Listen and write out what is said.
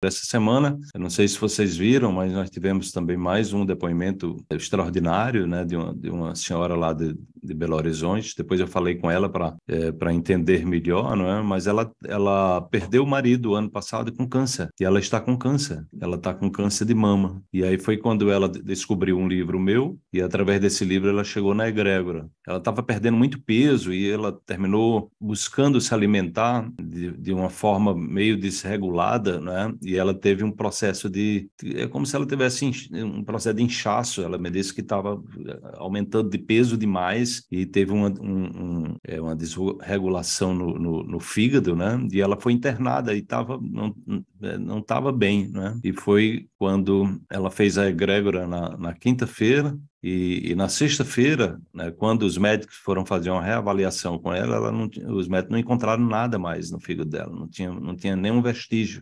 Essa semana, eu não sei se vocês viram, mas nós tivemos também mais um depoimento extraordinário né, de, uma, de uma senhora lá de, de Belo Horizonte. Depois eu falei com ela para é, entender melhor, não é? Mas ela, ela perdeu o marido ano passado com câncer. E ela está com câncer. Ela está com câncer de mama. E aí foi quando ela descobriu um livro meu. E através desse livro ela chegou na egrégora. Ela estava perdendo muito peso e ela terminou buscando se alimentar de, de uma forma meio desregulada, né? E ela teve um processo de. É como se ela tivesse um processo de inchaço. Ela me disse que estava é, aumentando de peso demais e teve uma, um, um, é, uma desregulação no, no, no, fígado, né? E ela foi internada e tava, não é, não estava bem, né? E foi quando ela fez a egrégora na, na quinta-feira e, e, na sexta-feira, né, quando os médicos foram fazer uma reavaliação com ela, ela não, os médicos não encontraram nada mais no fígado dela, não tinha, não tinha nenhum vestígio.